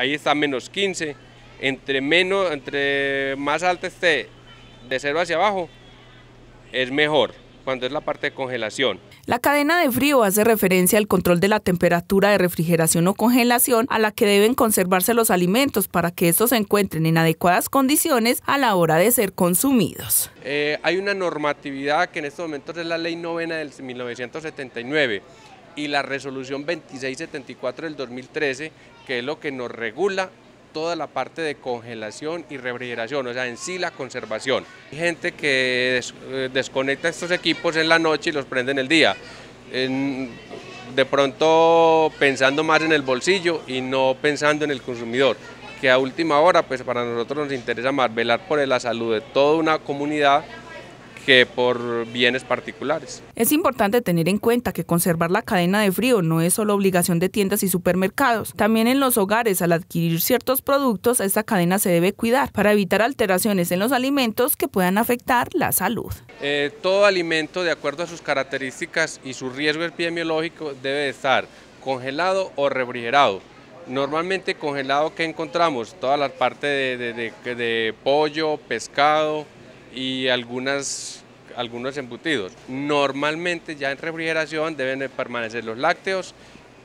ahí está menos 15, entre, menos, entre más alta esté de cero hacia abajo, es mejor cuando es la parte de congelación. La cadena de frío hace referencia al control de la temperatura de refrigeración o congelación a la que deben conservarse los alimentos para que estos se encuentren en adecuadas condiciones a la hora de ser consumidos. Eh, hay una normatividad que en estos momentos es la ley novena del 1979 y la resolución 2674 del 2013, que es lo que nos regula toda la parte de congelación y refrigeración, o sea, en sí la conservación. Hay gente que eh, desconecta estos equipos en la noche y los prende en el día. de pronto pensando más en el bolsillo y no pensando en el consumidor, que a última hora pues para nosotros nos interesa más velar por la salud de toda una comunidad que por bienes particulares. Es importante tener en cuenta que conservar la cadena de frío no es solo obligación de tiendas y supermercados. También en los hogares, al adquirir ciertos productos, esta cadena se debe cuidar para evitar alteraciones en los alimentos que puedan afectar la salud. Eh, todo alimento, de acuerdo a sus características y su riesgo epidemiológico, debe estar congelado o refrigerado normalmente congelado que encontramos, toda la parte de pollo, pescado, y algunos embutidos. Normalmente ya en refrigeración deben permanecer los lácteos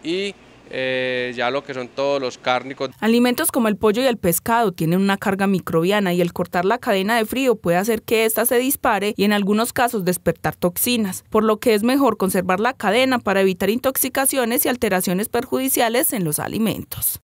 y eh, ya lo que son todos los cárnicos. Alimentos como el pollo y el pescado tienen una carga microbiana y el cortar la cadena de frío puede hacer que ésta se dispare y en algunos casos despertar toxinas, por lo que es mejor conservar la cadena para evitar intoxicaciones y alteraciones perjudiciales en los alimentos.